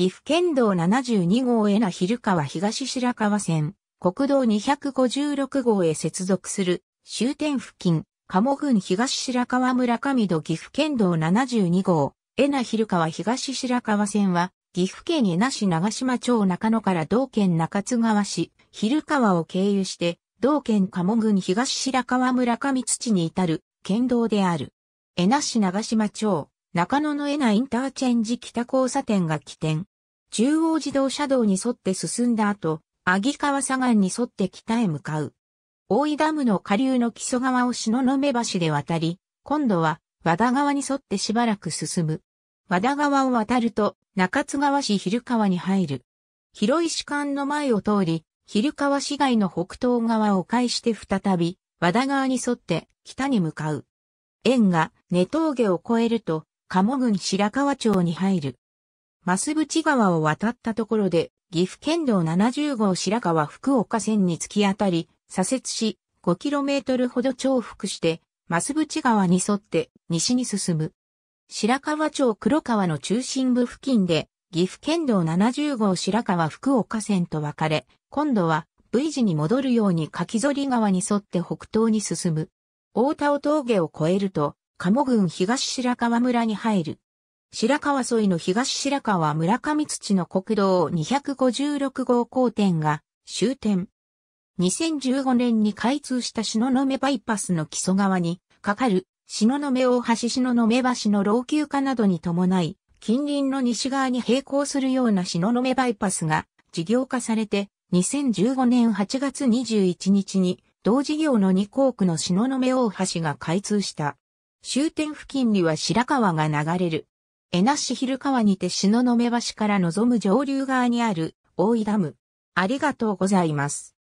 岐阜県道72号へな昼川東白川線、国道256号へ接続する終点付近、鴨郡東白川村上戸岐阜県道72号、江那昼川東白川線は、岐阜県江那市長島町中野から同県中津川市、昼川を経由して、同県鴨郡東白川村上土に至る県道である。江那市長島町、中野の江那インターチェンジ北交差点が起点。中央自動車道に沿って進んだ後、阿木川左岸に沿って北へ向かう。大井ダムの下流の木曽川を篠目橋で渡り、今度は和田川に沿ってしばらく進む。和田川を渡ると中津川市昼川に入る。広石館の前を通り、昼川市街の北東側を返して再び、和田川に沿って北に向かう。縁が根峠を越えると、鴨郡白川町に入る。増淵川を渡ったところで、岐阜県道70号白川福岡線に突き当たり、左折し、5km ほど重複して、増淵川に沿って西に進む。白川町黒川の中心部付近で、岐阜県道70号白川福岡線と別れ、今度は V 字に戻るように柿反川に沿って北東に進む。大田尾峠を越えると、鴨郡東白川村に入る。白川沿いの東白川村上土の国道256号交点が終点。2015年に開通したの目バイパスの基礎側にかかるの目大橋の目橋の老朽化などに伴い、近隣の西側に並行するようなの目バイパスが事業化されて、2015年8月21日に同事業の2校区のの目大橋が開通した。終点付近には白川が流れる江那市昼川にての目橋から望む上流側にある大井ダム。ありがとうございます。